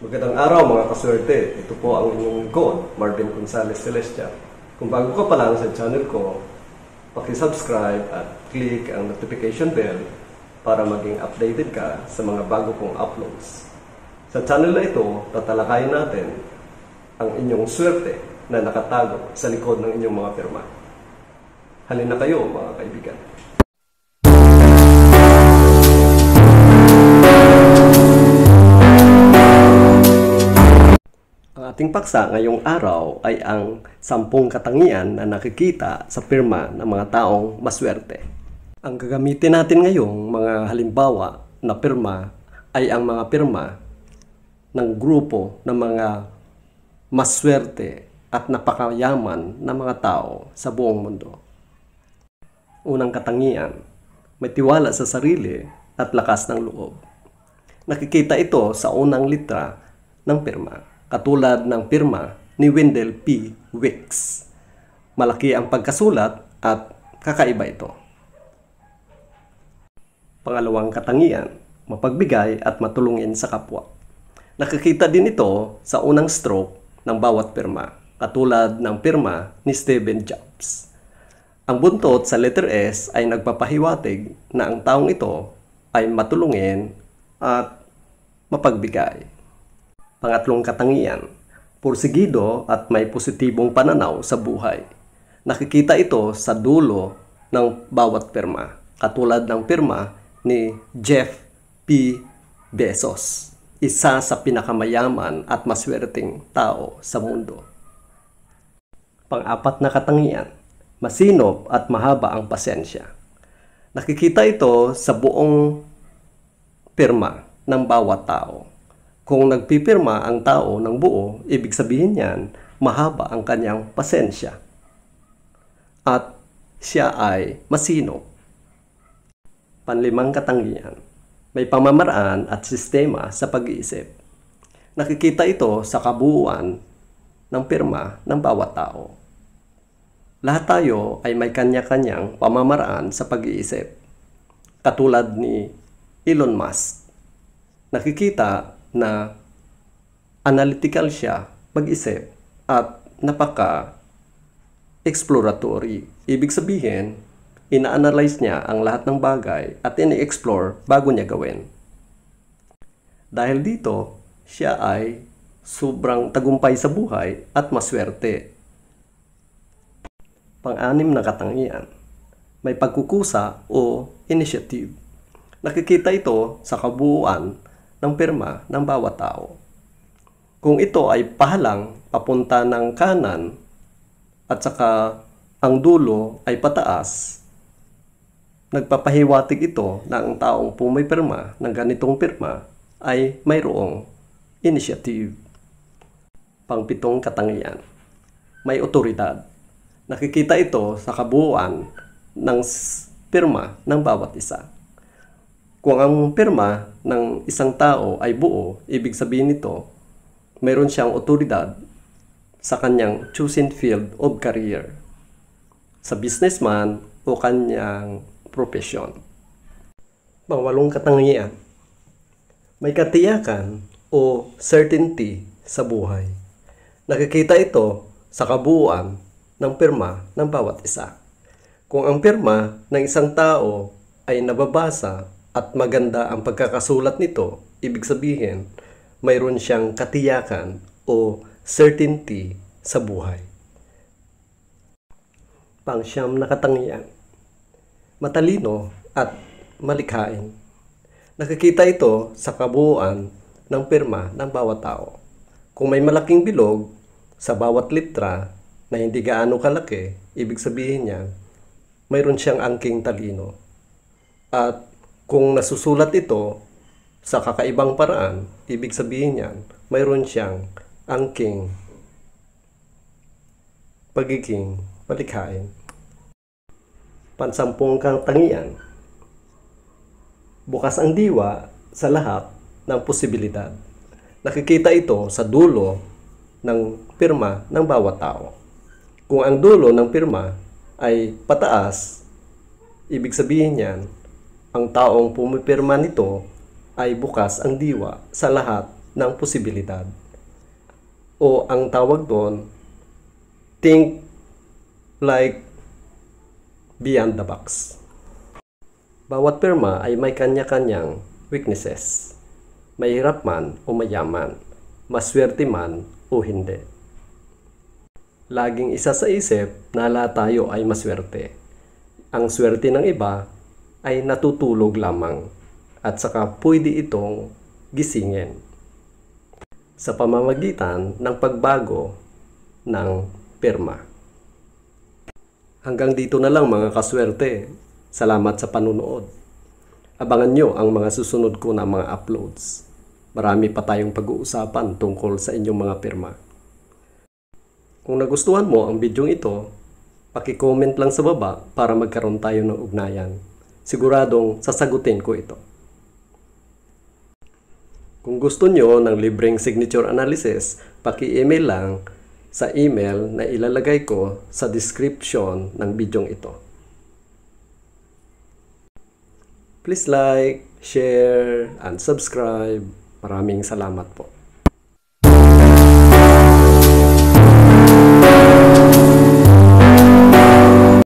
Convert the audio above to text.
Magandang araw mga kaswerte. Ito po ang inyong God, Marvin Gonzalez Celestia. Kung bago ka pa lang sa channel ko, subscribe at click ang notification bell para maging updated ka sa mga bago kong uploads. Sa channel na ito, tatalakayin natin ang inyong swerte na nakatago sa likod ng inyong mga pirma. Halina kayo mga kaibigan. ating paksa ngayong araw ay ang sampung katangian na nakikita sa pirma ng mga taong maswerte. Ang gagamitin natin ngayong mga halimbawa na pirma ay ang mga pirma ng grupo ng mga maswerte at napakayaman na mga tao sa buong mundo. Unang katangian, may tiwala sa sarili at lakas ng loob. Nakikita ito sa unang litra ng pirma katulad ng pirma ni Wendell P. Wicks. Malaki ang pagkasulat at kakaiba ito. Pangalawang katangian, mapagbigay at matulungin sa kapwa. Nakikita din ito sa unang stroke ng bawat pirma, katulad ng pirma ni Stephen Jobs. Ang buntot sa letter S ay nagpapahiwatig na ang taong ito ay matulungin at mapagbigay. Pangatlong katangian, pursigido at may positibong pananaw sa buhay. Nakikita ito sa dulo ng bawat pirma, katulad ng pirma ni Jeff P. Bezos, isa sa pinakamayaman at maswerteng tao sa mundo. Pang-apat na katangian, masinop at mahaba ang pasensya. Nakikita ito sa buong pirma ng bawat tao kung nagpipirma ang tao ng buo, ibig sabihin niyan, mahaba ang kanyang pasensya. At siya ay masino. Panlimang katangian. May pamamaraan at sistema sa pag-iisip. Nakikita ito sa kabuuan ng pirma ng bawat tao. Lahat tayo ay may kanya-kanyang pamamaraan sa pag-iisip. Katulad ni Elon Musk. Nakikita na analytical siya mag-isip at napaka exploratory. Ibig sabihin, ina-analyze niya ang lahat ng bagay at ini-explore bago niya gawin. Dahil dito, siya ay sobrang tagumpay sa buhay at maswerte. Pang-anim na katangian, may pagkukusa o initiative. Nakikita ito sa kabuuan ng pirma ng bawat tao. Kung ito ay pahalang papunta ng kanan at saka ang dulo ay pataas, nagpapahiwatig ito na ang taong pumipirma ng ganitong pirma ay mayroong initiative. Pangpitong katangian. May otoridad. Nakikita ito sa kabuuan ng pirma ng bawat isa. Kung ang pirma ng isang tao ay buo, ibig sabihin nito, mayroon siyang otoridad sa kanyang chosen field of career, sa businessman o kanyang profesyon. Pangwalong katangian, may katiyakan o certainty sa buhay. Nakikita ito sa kabuuan ng pirma ng bawat isa. Kung ang pirma ng isang tao ay nababasa at maganda ang pagkakasulat nito, ibig sabihin, mayroon siyang katiyakan o certainty sa buhay. Pangsyam na katangian. Matalino at malikhain. Nakikita ito sa kabuuan ng pirma ng bawat tao. Kung may malaking bilog sa bawat litra na hindi gaano kalaki, ibig sabihin niya, mayroon siyang angking talino. At kung nasusulat ito sa kakaibang paraan, ibig sabihin yan, mayroon siyang angking, pagiging, palikhain, pansampung kang tangian, bukas ang diwa sa lahat ng posibilidad. Nakikita ito sa dulo ng pirma ng bawat tao. Kung ang dulo ng pirma ay pataas, ibig sabihin niyan ang taong pumipirma nito ay bukas ang diwa sa lahat ng posibilidad. O ang tawag doon, think like beyond the box. Bawat pirma ay may kanya-kanyang weaknesses. May hirap man o mayaman, maswerte man o hindi. Laging isa sa isip na lahat tayo ay maswerte. Ang swerte ng iba ay natutulog lamang at saka pwede itong gisingin sa pamamagitan ng pagbago ng pirma. Hanggang dito na lang mga kaswerte. Salamat sa panunood. Abangan nyo ang mga susunod ko na mga uploads. Marami pa tayong pag-uusapan tungkol sa inyong mga pirma. Kung nagustuhan mo ang bidyong ito, paki-comment lang sa baba para magkaroon tayo ng ugnayan siguradong sasagutin ko ito. Kung gusto nyo ng libreng signature analysis, paki-email lang sa email na ilalagay ko sa description ng bidyong ito. Please like, share, and subscribe. Maraming salamat po.